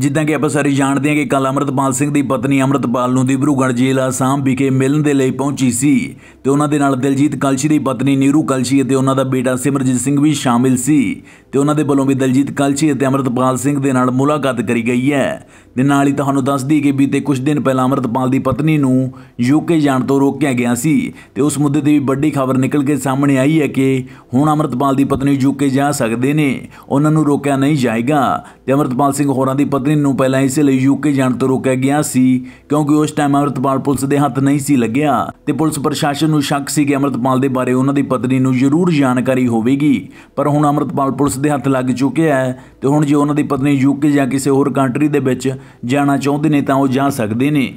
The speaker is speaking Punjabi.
ਜਿੱਦਾਂ ਕਿ ਆਪਾਂ ਸਾਰੇ ਜਾਣਦੇ ਹਾਂ ਕਿ ਕੱਲ ਅਮਰਤਪਾਲ ਸਿੰਘ ਦੀ ਪਤਨੀ ਅਮਰਤਪਾਲ ਨੂੰ ਜੇਲ੍ਹ ਆ ਆਸਾਮ ਵਿਖੇ ਮਿਲਣ ਦੇ ਲਈ ਪਹੁੰਚੀ ਸੀ ਤੇ ਉਹਨਾਂ ਦੇ ਨਾਲ ਦਿਲਜੀਤ ਕਲਸ਼ੀ ਦੀ ਪਤਨੀ ਨੀਰੂ ਕਲਸ਼ੀ ਅਤੇ ਉਹਨਾਂ ਦਾ ਬੇਟਾ ਸਿਮਰਜੀਤ ਸਿੰਘ ਵੀ ਸ਼ਾਮਿਲ ਸੀ ਤੇ ਉਹਨਾਂ ਦੇ ਵੱਲੋਂ ਵੀ ਦਿਲਜੀਤ ਕਲਸ਼ੀ ਅਤੇ ਅਮਰਤਪਾਲ ਸਿੰਘ ਦੇ ਨਾਲ ਮੁਲਾਕਾਤ ਕਰੀ ਗਈ ਹੈ ਦੇ ਨਾਲ ਹੀ ਤੁਹਾਨੂੰ ਦੱਸ ਦਈਏ ਕਿ ਬੀਤੇ ਕੁਝ ਦਿਨ ਪਹਿਲਾਂ ਅਮਰਤਪਾਲ ਦੀ ਪਤਨੀ ਨੂੰ ਯੂਕੇ ਜਾਣ ਤੋਂ ਰੋਕਿਆ ਗਿਆ ਸੀ ਤੇ ਉਸ ਮੁੱਦੇ ਦੀ ਵੀ ਵੱਡੀ ਖਬਰ ਨਿਕਲ ਕੇ ਸਾਹਮਣੇ ਆਈ ਹੈ ਕਿ ਹੁਣ ਅਮਰਤਪਾਲ ਦੀ ਪਤਨੀ ਯੂਕੇ ਜਾ ਸਕਦੇ ਨੇ ਉਹਨਾਂ ਨੂੰ ਰੋਕਿਆ ਨਹੀਂ ਜਾਏਗਾ ਤੇ ਅਮਰਤਪਾਲ ਸਿੰਘ ਹੋਰਾਂ ਦੀ ਕੰਪਨੀ ਨੂੰ ਪਹਿਲਾਂ ਇਸ ਲਈ ਯੂਕੇ ਜਾਣ ਤੋਂ ਰੋਕਿਆ ਗਿਆ ਸੀ ਕਿਉਂਕਿ ਉਸ ਟਾਈਮ ਅਮਰਤਪਾਲ ਪੁਲਿਸ ਦੇ ਹੱਥ ਨਹੀਂ ਸੀ ਲੱਗਿਆ ਤੇ ਪੁਲਿਸ ਪ੍ਰਸ਼ਾਸਨ ਨੂੰ ਸ਼ੱਕ ਸੀ ਕਿ ਅਮਰਤਪਾਲ ਦੇ ਬਾਰੇ ਉਹਨਾਂ ਦੀ ਪਤਨੀ ਨੂੰ ਜ਼ਰੂਰ ਜਾਣਕਾਰੀ ਹੋਵੇਗੀ ਪਰ ਹੁਣ ਅਮਰਤਪਾਲ ਪੁਲਿਸ ਦੇ ਹੱਥ ਲੱਗ ਚੁੱਕਿਆ ਹੈ ਤੇ ਹੁਣ ਜੇ ਉਹਨਾਂ ਦੀ ਪਤਨੀ ਯੂਕੇ ਜਾਂ ਕਿਸੇ ਹੋਰ ਕੰਟਰੀ ਦੇ ਵਿੱਚ ਜਾਣਾ ਚਾਹੁੰਦੇ ਨੇ ਤਾਂ ਉਹ ਜਾ ਸਕਦੇ ਨੇ